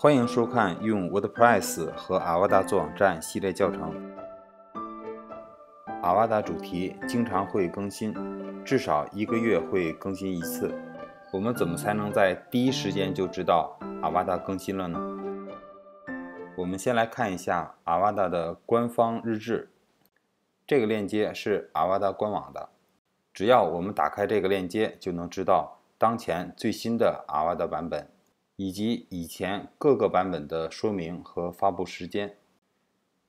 欢迎收看用 WordPress 和 Awa a 做网站系列教程。Awa a 主题经常会更新，至少一个月会更新一次。我们怎么才能在第一时间就知道 Awa a 更新了呢？我们先来看一下 Awa a 的官方日志。这个链接是 Awa a 官网的，只要我们打开这个链接，就能知道当前最新的 Awa a 版本。以及以前各个版本的说明和发布时间，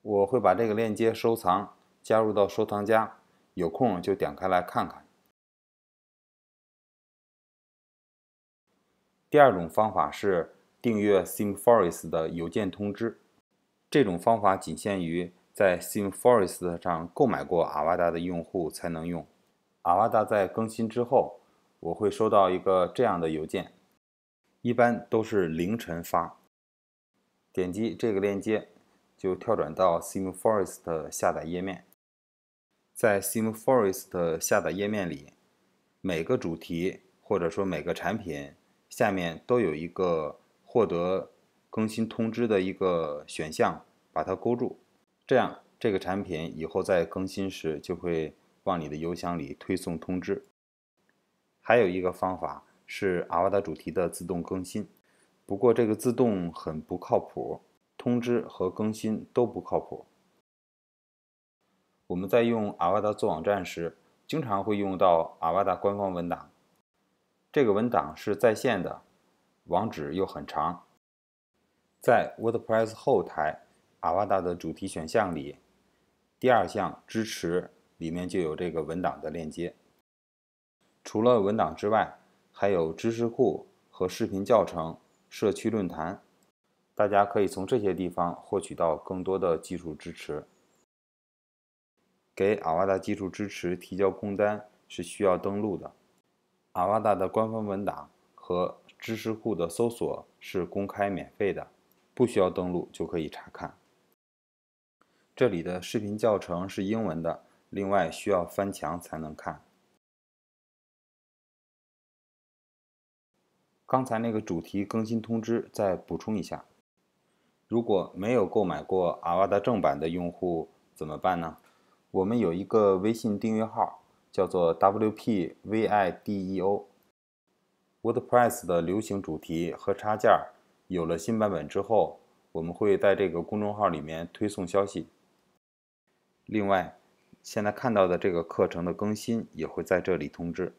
我会把这个链接收藏，加入到收藏夹，有空就点开来看看。第二种方法是订阅 SimForest 的邮件通知，这种方法仅限于在 SimForest 上购买过阿瓦达的用户才能用。阿瓦达在更新之后，我会收到一个这样的邮件。一般都是凌晨发。点击这个链接，就跳转到 SimForest 下载页面。在 SimForest 下载页面里，每个主题或者说每个产品下面都有一个获得更新通知的一个选项，把它勾住。这样，这个产品以后在更新时就会往你的邮箱里推送通知。还有一个方法。是阿瓦达主题的自动更新，不过这个自动很不靠谱，通知和更新都不靠谱。我们在用阿瓦达做网站时，经常会用到阿瓦达官方文档，这个文档是在线的，网址又很长。在 WordPress 后台，阿瓦达的主题选项里，第二项支持里面就有这个文档的链接。除了文档之外，还有知识库和视频教程、社区论坛，大家可以从这些地方获取到更多的技术支持。给阿瓦达技术支持提交工单是需要登录的。阿瓦达的官方文档和知识库的搜索是公开免费的，不需要登录就可以查看。这里的视频教程是英文的，另外需要翻墙才能看。刚才那个主题更新通知再补充一下，如果没有购买过阿瓦达正版的用户怎么办呢？我们有一个微信订阅号，叫做 wpvideo。WordPress 的流行主题和插件有了新版本之后，我们会在这个公众号里面推送消息。另外，现在看到的这个课程的更新也会在这里通知。